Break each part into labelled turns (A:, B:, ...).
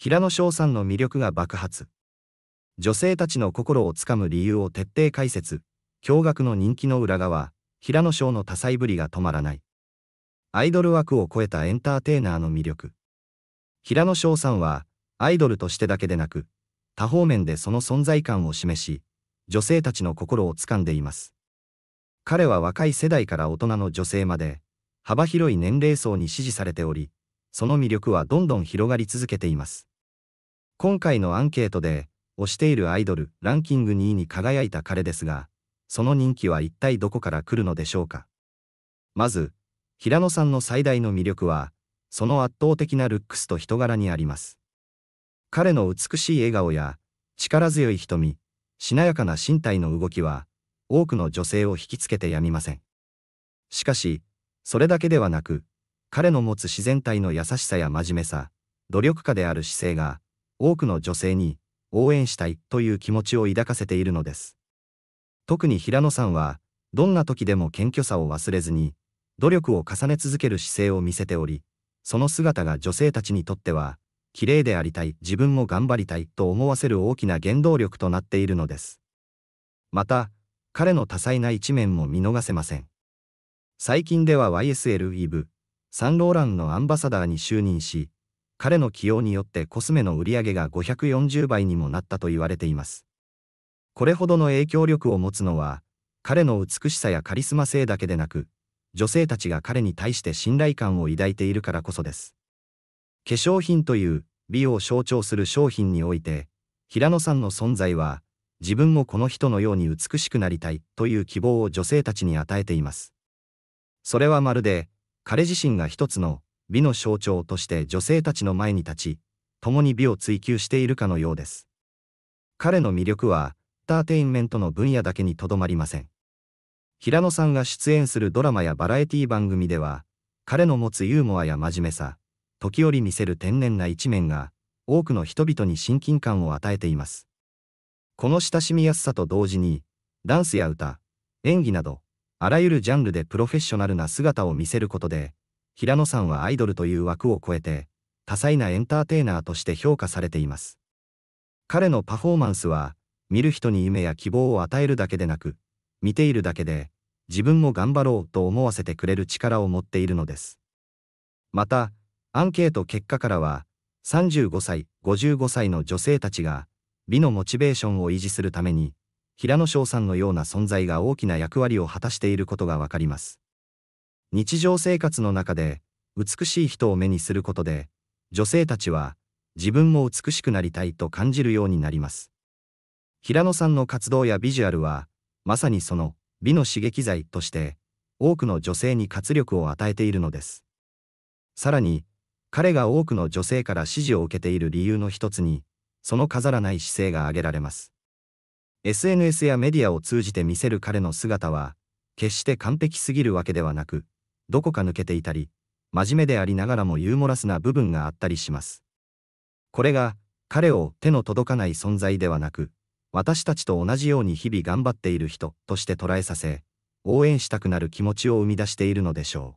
A: 平野翔さんの魅力が爆発女性たちの心をつかむ理由を徹底解説驚愕の人気の裏側平野翔の多彩ぶりが止まらないアイドル枠を超えたエンターテイナーの魅力平野翔さんはアイドルとしてだけでなく多方面でその存在感を示し女性たちの心をつかんでいます彼は若い世代から大人の女性まで幅広い年齢層に支持されておりその魅力はどんどん広がり続けています今回のアンケートで、推しているアイドルランキング2位に輝いた彼ですが、その人気は一体どこから来るのでしょうか。まず、平野さんの最大の魅力は、その圧倒的なルックスと人柄にあります。彼の美しい笑顔や、力強い瞳、しなやかな身体の動きは、多くの女性を引きつけてやみません。しかし、それだけではなく、彼の持つ自然体の優しさや真面目さ、努力家である姿勢が、多くの女性に応援したいという気持ちを抱かせているのです。特に平野さんは、どんな時でも謙虚さを忘れずに、努力を重ね続ける姿勢を見せており、その姿が女性たちにとっては、綺麗でありたい、自分も頑張りたいと思わせる大きな原動力となっているのです。また、彼の多彩な一面も見逃せません。最近では YSL イブ、サンローランのアンバサダーに就任し、彼の起用によってコスメの売り上げが540倍にもなったと言われています。これほどの影響力を持つのは、彼の美しさやカリスマ性だけでなく、女性たちが彼に対して信頼感を抱いているからこそです。化粧品という美を象徴する商品において、平野さんの存在は、自分もこの人のように美しくなりたいという希望を女性たちに与えています。それはまるで、彼自身が一つの美の象徴として女性たちの前に立ち、共に美を追求しているかのようです。彼の魅力は、エンターテインメントの分野だけにとどまりません。平野さんが出演するドラマやバラエティ番組では、彼の持つユーモアや真面目さ、時折見せる天然な一面が、多くの人々に親近感を与えています。この親しみやすさと同時に、ダンスや歌、演技など、あらゆるジャンルでプロフェッショナルな姿を見せることで、平野さんはアイドルという枠を超えて、多彩なエンターテイナーとして評価されています。彼のパフォーマンスは、見る人に夢や希望を与えるだけでなく、見ているだけで、自分も頑張ろうと思わせてくれる力を持っているのです。また、アンケート結果からは、35歳、55歳の女性たちが、美のモチベーションを維持するために、平野翔さんのような存在が大きな役割を果たしていることがわかります。日常生活の中で美しい人を目にすることで女性たちは自分も美しくなりたいと感じるようになります平野さんの活動やビジュアルはまさにその美の刺激剤として多くの女性に活力を与えているのですさらに彼が多くの女性から支持を受けている理由の一つにその飾らない姿勢が挙げられます SNS やメディアを通じて見せる彼の姿は決して完璧すぎるわけではなくどこか抜けていたり、真面目でありながらもユーモラスな部分があったりします。これが、彼を手の届かない存在ではなく、私たちと同じように日々頑張っている人として捉えさせ、応援したくなる気持ちを生み出しているのでしょう。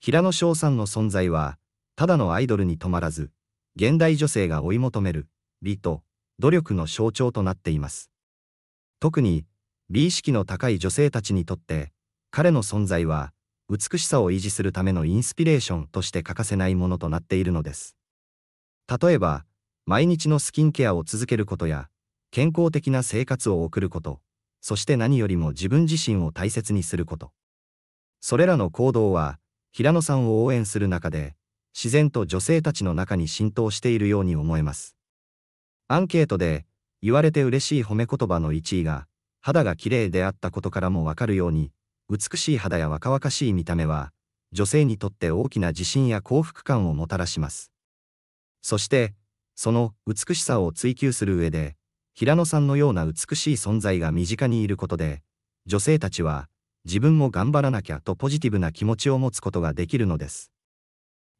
A: 平野翔さんの存在は、ただのアイドルに止まらず、現代女性が追い求める美と努力の象徴となっています。特に、美意識の高い女性たちにとって、彼の存在は、美しさを維持するためのインスピレーションとして欠かせないものとなっているのです。例えば、毎日のスキンケアを続けることや、健康的な生活を送ること、そして何よりも自分自身を大切にすること。それらの行動は、平野さんを応援する中で、自然と女性たちの中に浸透しているように思えます。アンケートで、言われて嬉しい褒め言葉の1位が、肌が綺麗であったことからもわかるように、美しい肌や若々しい見た目は、女性にとって大きな自信や幸福感をもたらします。そして、その美しさを追求する上で、平野さんのような美しい存在が身近にいることで、女性たちは、自分も頑張らなきゃとポジティブな気持ちを持つことができるのです。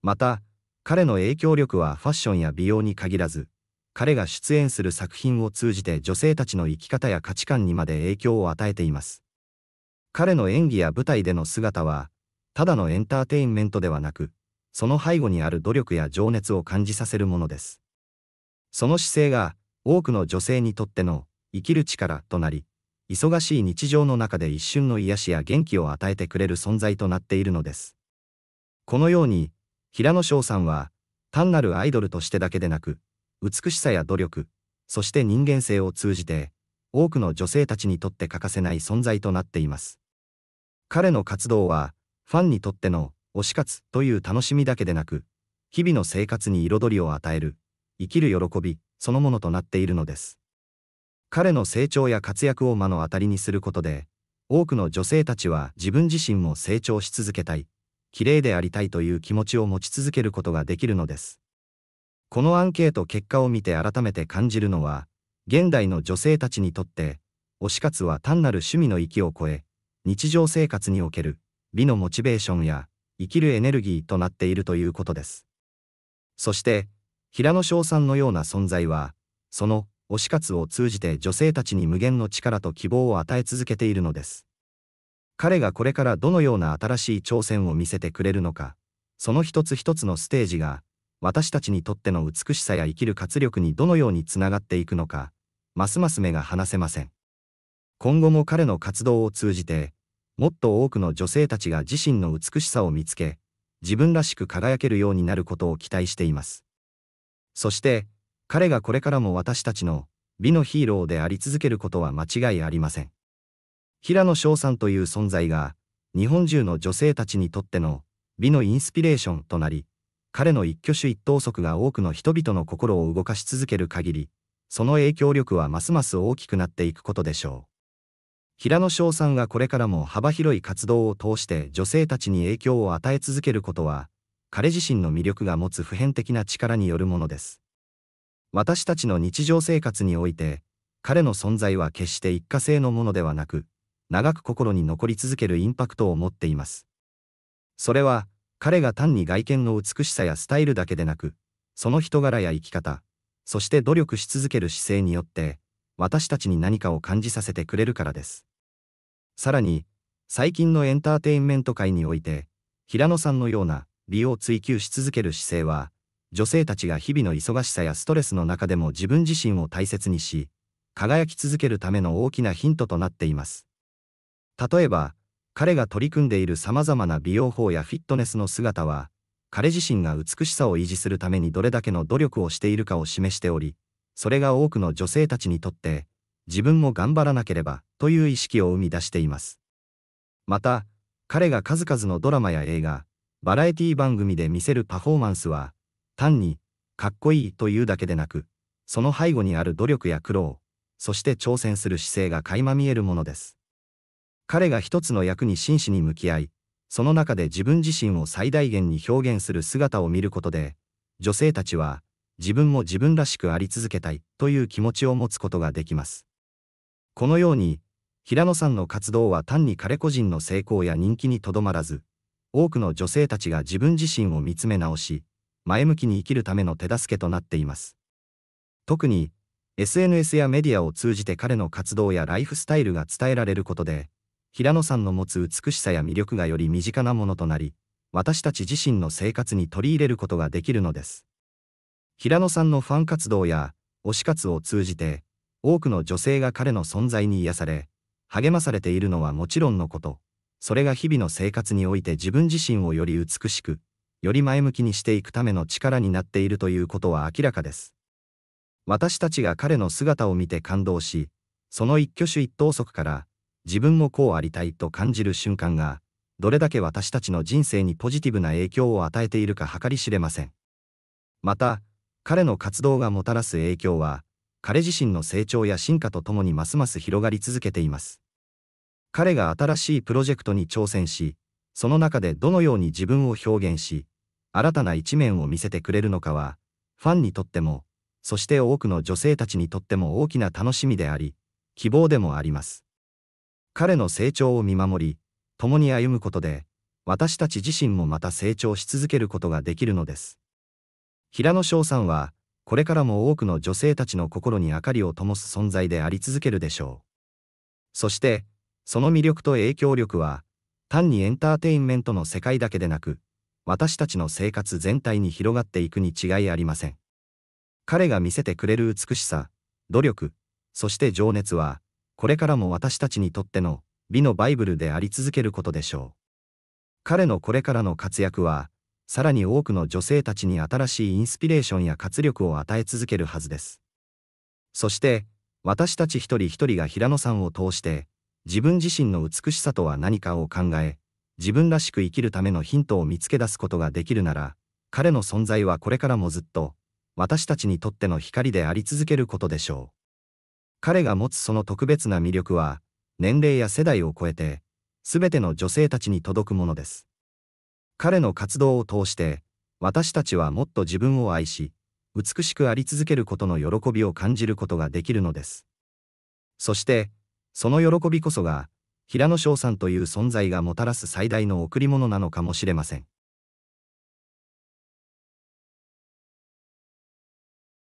A: また、彼の影響力はファッションや美容に限らず、彼が出演する作品を通じて女性たちの生き方や価値観にまで影響を与えています。彼の演技や舞台での姿は、ただのエンターテインメントではなく、その背後にある努力や情熱を感じさせるものです。その姿勢が、多くの女性にとっての生きる力となり、忙しい日常の中で一瞬の癒しや元気を与えてくれる存在となっているのです。このように、平野翔さんは、単なるアイドルとしてだけでなく、美しさや努力、そして人間性を通じて、多くの女性たちにとって欠かせない存在となっています。彼の活動は、ファンにとっての推し活という楽しみだけでなく、日々の生活に彩りを与える、生きる喜びそのものとなっているのです。彼の成長や活躍を目の当たりにすることで、多くの女性たちは自分自身も成長し続けたい、綺麗でありたいという気持ちを持ち続けることができるのです。このアンケート結果を見て改めて感じるのは、現代の女性たちにとって、推し活は単なる趣味の域を超え、日常生活における美のモチベーションや生きるエネルギーとなっているということです。そして、平野翔さんのような存在は、その推し活を通じて女性たちに無限の力と希望を与え続けているのです。彼がこれからどのような新しい挑戦を見せてくれるのか、その一つ一つのステージが、私たちにとっての美しさや生きる活力にどのようにつながっていくのか、ますます目が離せません。今後も彼の活動を通じて、もっと多くの女性たちが自身の美しさを見つけ、自分らしく輝けるようになることを期待しています。そして、彼がこれからも私たちの美のヒーローであり続けることは間違いありません。平野翔さんという存在が、日本中の女性たちにとっての美のインスピレーションとなり、彼の一挙手一投足が多くの人々の心を動かし続ける限り、その影響力はますます大きくなっていくことでしょう。平野翔さんがこれからも幅広い活動を通して女性たちに影響を与え続けることは、彼自身の魅力が持つ普遍的な力によるものです。私たちの日常生活において、彼の存在は決して一過性のものではなく、長く心に残り続けるインパクトを持っています。それは、彼が単に外見の美しさやスタイルだけでなく、その人柄や生き方、そして努力し続ける姿勢によって、私たちに何かを感じさせてくれるからです。さらに、最近のエンターテインメント界において、平野さんのような美を追求し続ける姿勢は、女性たちが日々の忙しさやストレスの中でも自分自身を大切にし、輝き続けるための大きなヒントとなっています。例えば、彼が取り組んでいる様々な美容法やフィットネスの姿は、彼自身が美しさを維持するためにどれだけの努力をしているかを示しており、それが多くの女性たちにとって自分も頑張らなければという意識を生み出しています。また、彼が数々のドラマや映画、バラエティ番組で見せるパフォーマンスは、単に、かっこいいというだけでなく、その背後にある努力や苦労、そして挑戦する姿勢が垣間見えるものです。彼が一つの役に真摯に向き合い、その中で自分自身を最大限に表現する姿を見ることで、女性たちは、自分も自分らしくあり続けたいという気持ちを持つことができます。このように、平野さんの活動は単に彼個人の成功や人気にとどまらず、多くの女性たちが自分自身を見つめ直し、前向きに生きるための手助けとなっています。特に、SNS やメディアを通じて彼の活動やライフスタイルが伝えられることで、平野さんの持つ美しさや魅力がより身近なものとなり、私たち自身の生活に取り入れることができるのです。平野さんのファン活動や推し活を通じて、多くの女性が彼の存在に癒され、励まされているのはもちろんのこと、それが日々の生活において自分自身をより美しく、より前向きにしていくための力になっているということは明らかです。私たちが彼の姿を見て感動し、その一挙手一投足から自分もこうありたいと感じる瞬間が、どれだけ私たちの人生にポジティブな影響を与えているか計り知れません。また、彼の活動がもたらす影響は、彼自身の成長や進化とともにますます広がり続けています。彼が新しいプロジェクトに挑戦し、その中でどのように自分を表現し、新たな一面を見せてくれるのかは、ファンにとっても、そして多くの女性たちにとっても大きな楽しみであり、希望でもあります。彼の成長を見守り、共に歩むことで、私たち自身もまた成長し続けることができるのです。平野翔さんは、これからも多くの女性たちの心に明かりを灯す存在であり続けるでしょう。そして、その魅力と影響力は、単にエンターテインメントの世界だけでなく、私たちの生活全体に広がっていくに違いありません。彼が見せてくれる美しさ、努力、そして情熱は、これからも私たちにとっての美のバイブルであり続けることでしょう。彼のこれからの活躍は、さらに多くの女性たちに新しいインスピレーションや活力を与え続けるはずです。そして、私たち一人一人が平野さんを通して、自分自身の美しさとは何かを考え、自分らしく生きるためのヒントを見つけ出すことができるなら、彼の存在はこれからもずっと、私たちにとっての光であり続けることでしょう。彼が持つその特別な魅力は、年齢や世代を超えて、すべての女性たちに届くものです。彼の活動を通して、私たちはもっと自分を愛し、美しくあり続けることの喜びを感じることができるのです。そして、その喜びこそが、平野翔さんという存在がもたらす最大の贈り物なのかもしれません。